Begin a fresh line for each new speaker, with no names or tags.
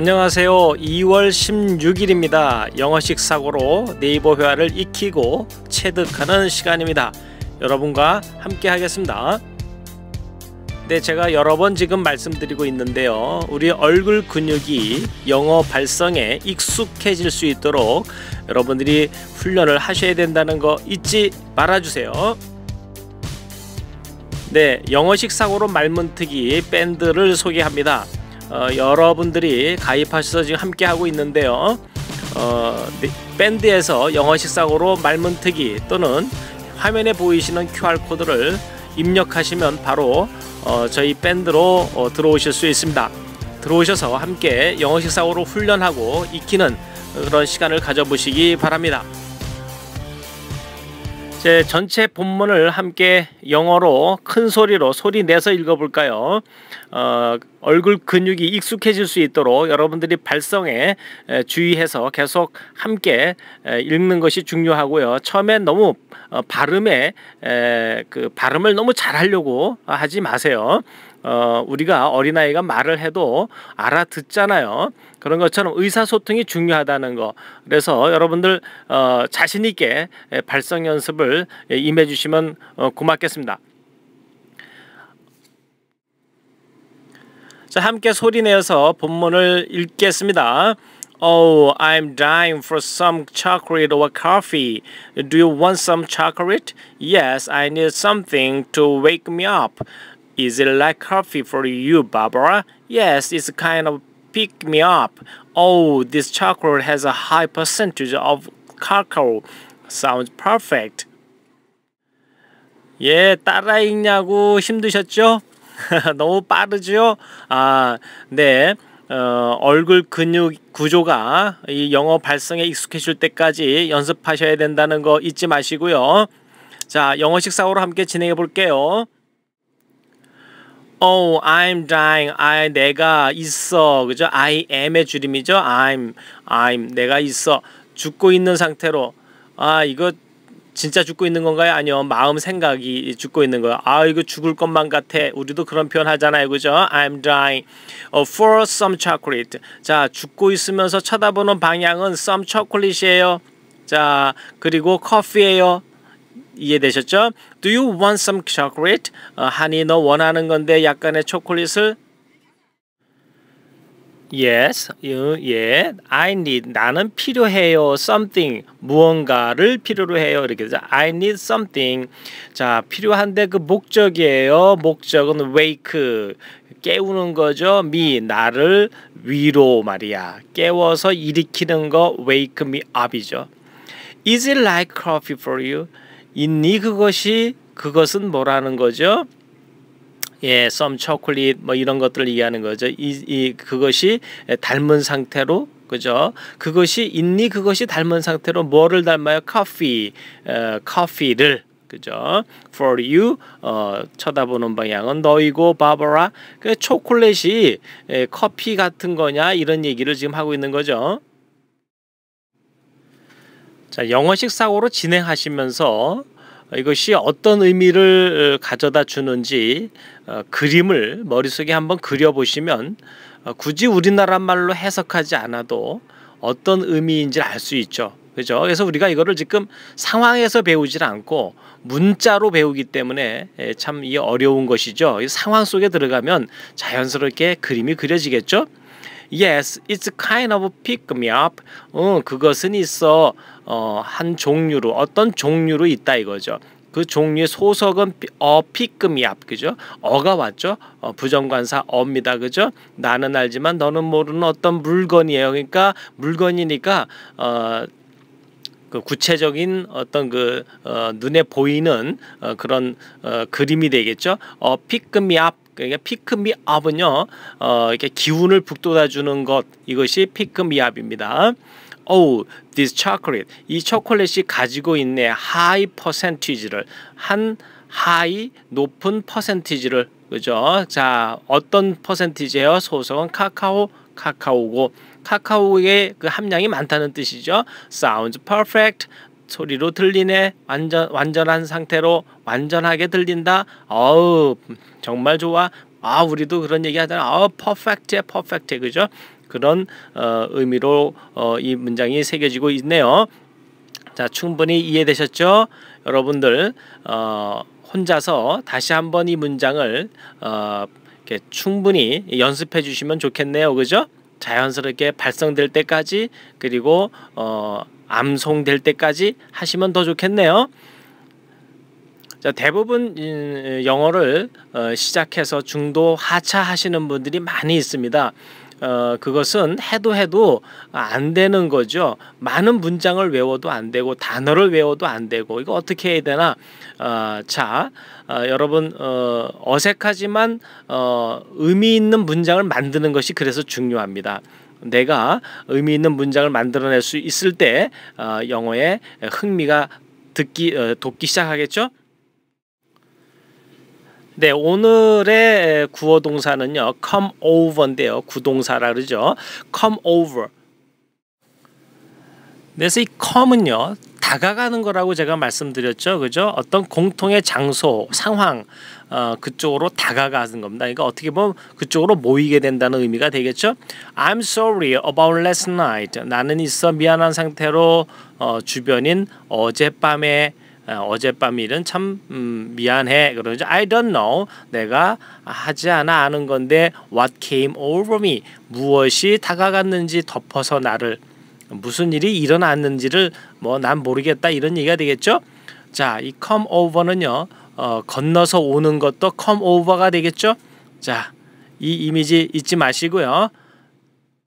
안녕하세요. 2월 16일입니다. 영어식 사고로 네이버 회화를 익히고 체득하는 시간입니다. 여러분과 함께 하겠습니다. 네, 제가 여러 번 지금 말씀드리고 있는데요. 우리 얼굴 근육이 영어 발성에 익숙해질 수 있도록 여러분들이 훈련을 하셔야 된다는 거 잊지 말아주세요. 네, 영어식 사고로 말문트기 밴드를 소개합니다. 어, 여러분들이 가입하셔서 지금 함께 하고 있는데요. 어, 네, 밴드에서 영어식 사고로 말문트기 또는 화면에 보이시는 QR 코드를 입력하시면 바로 어, 저희 밴드로 어, 들어오실 수 있습니다. 들어오셔서 함께 영어식 사고로 훈련하고 익히는 그런 시간을 가져보시기 바랍니다. 제 전체 본문을 함께 영어로 큰 소리로 소리 내서 읽어볼까요? 어, 얼굴 근육이 익숙해질 수 있도록 여러분들이 발성에 주의해서 계속 함께 읽는 것이 중요하고요. 처음에 너무 어, 발음에 그 발음을 너무 잘하려고 하지 마세요. 어, 우리가 어린아이가 말을 해도 알아듣잖아요. 그런 것처럼 의사소통이 중요하다는 거. 그래서 여러분들 어, 자신 있게 발성 연습을 임해 주시면 어, 고맙겠습니다. 자, 함께 소리 내어서 본문을 읽겠습니다. Oh, I'm dying for some chocolate or coffee. Do you want some chocolate? Yes, I need something to wake me up. Is it like coffee for you, Barbara? Yes, it's kind of pick me up. Oh, this chocolate has a high percentage of cacao. Sounds perfect. 예, 따라 읽냐고 힘드셨죠? 너무 빠르죠? 아, 네. 어, 얼굴 근육 구조가 이 영어 발성에 익숙해질 때까지 연습하셔야 된다는 거 잊지 마시고요. 자, 영어식 사고로 함께 진행해 볼게요. Oh, I'm dying. I 내가 있어. 그죠? I am의 줄임이죠. I'm, I'm 내가 있어. 죽고 있는 상태로. 아 이거 진짜 죽고 있는 건가요? 아니요. 마음 생각이 죽고 있는 거예 아, 이거 죽을 것만 같아. 우리도 그런 표현 하잖아요. 그죠? I'm dying 어, for some chocolate. 자, 죽고 있으면서 쳐다보는 방향은 some chocolate이에요. 자, 그리고 커피예요. 이해되셨죠? Do you want some chocolate? 어, 하니 너 원하는 건데 약간의 초콜릿을 Yes, you, yeah, I need 나는 필요해요 something 무언가를 필요로 해요 이렇게 되죠. I need something 자 필요한데 그 목적이에요. 목적은 wake 깨우는 거죠. me 나를 위로 말이야 깨워서 일으키는 거 wake me up이죠. Is it like coffee for you? 있니 그것이 그것은 뭐라는 거죠? 예, 썸 초콜릿 뭐 이런 것들을 이해하는 거죠. 이, 이 그것이 닮은 상태로 그죠? 그것이 있니 그것이 닮은 상태로 뭐를 닮아요? 커피, 어, 커피를 그죠? For you 어, 쳐다보는 방향은 너이고 바바라그 초콜릿이 에, 예, 커피 같은 거냐 이런 얘기를 지금 하고 있는 거죠. 자, 영어식 사고로 진행하시면서 이것이 어떤 의미를 어, 가져다 주는지 어, 그림을 머릿속에 한번 그려보시면 어, 굳이 우리나라 말로 해석하지 않아도 어떤 의미인지 알 수 있죠. 그죠? 그래서 우리가 이거를 지금 상황에서 배우질 않고 문자로 배우기 때문에 예, 참이 어려운 것이죠. 이 상황 속에 들어가면 자연스럽게 그림이 그려지겠죠? Yes, it's kind of pick me up. 응, 그것은 있어. 어, 한 종류로 어떤 종류로 있다 이거죠. 그 종류의 소속은 어피금이압 그죠? 어가 왔죠? 어, 부정관사 어입니다 그죠? 나는 알지만 너는 모르는 어떤 물건이에요. 그러니까 물건이니까 어, 그 구체적인 어떤 그 어, 눈에 보이는 어, 그런 어, 그림이 되겠죠. 어, 피금이압 그러니까 피크미압은요, 어, 이렇게 기운을 북돋아주는 것 이것이 피크미압입니다. oh, this chocolate. 이 초콜릿이 가지고 있네. high percentage를 한 하이 높은 퍼센티지를 그죠? 자, 어떤 퍼센티지예요? 소속은 카카오 카카오고 카카오의 그 함량이 많다는 뜻이죠. sounds perfect 소리로 들리네. 완전 완전한 상태로 완전하게 들린다. 어우, oh, 정말 좋아. 아, 우리도 그런 얘기 하잖아. 아, p e r f 퍼펙트해 그죠? 그런 어, 의미로 어, 이 문장이 새겨지고 있네요. 자 충분히 이해되셨죠? 여러분들 어, 혼자서 다시 한번 이 문장을 어, 이렇게 충분히 연습해 주시면 좋겠네요. 그죠? 자연스럽게 발성될 때까지 그리고 어, 암송될 때까지 하시면 더 좋겠네요. 자, 대부분 영어를 어, 시작해서 중도 하차 하시는 분들이 많이 있습니다. 어, 그것은 해도 해도 안 되는 거죠. 많은 문장을 외워도 안 되고 단어를 외워도 안 되고 이거 어떻게 해야 되나? 어, 자, 어, 여러분 어, 어색하지만 어, 의미 있는 문장을 만드는 것이 그래서 중요합니다. 내가 의미 있는 문장을 만들어낼 수 있을 때 어, 영어에 흥미가 듣기 어, 돕기 시작하겠죠. 네, 오늘의 구어 동사는요. come over인데요. 구동사라 그러죠. come over. 네, 그래서 이 come은요. 다가가는 거라고 제가 말씀드렸죠. 그죠? 어떤 공통의 장소, 상황 어, 그쪽으로 다가가는 겁니다. 그러니까 어떻게 보면 그쪽으로 모이게 된다는 의미가 되겠죠. I'm sorry about last night. 나는 있어 미안한 상태로 어, 주변인 어젯밤에 어, 어젯밤 일은 참 음, 미안해. 그러죠. I don't know. 내가 하지 않아 아는 건데 what came over me. 무엇이 다가갔는지 덮어서 나를 무슨 일이 일어났는지를 뭐 난 모르겠다 이런 얘기가 되겠죠. 자, 이 come over는요. 어, 건너서 오는 것도 come over가 되겠죠. 자, 이 이미지 잊지 마시고요.